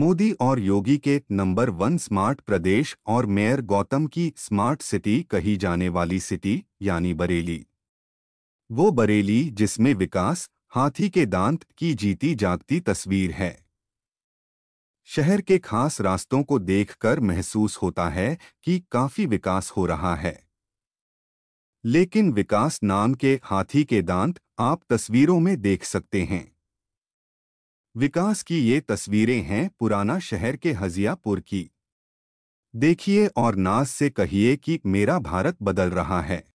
मोदी और योगी के number one smart प्रदेश और मेयर गौतम की स्मार्ट सिटी कही जाने वाली सिटी यानी बरेली वो बरेली जिसमें विकास हाथी के दांत की जीती जागती तस्वीर है शहर के खास रास्तों को देखकर महसूस होता है कि काफी विकास हो रहा है लेकिन विकास नाम के हाथी के दांत आप तस्वीरों में देख सकते हैं विकास की ये तस्वीरें हैं पुराना शहर के हजियापुर की देखिए और नाज से कहिए कि मेरा भारत बदल रहा है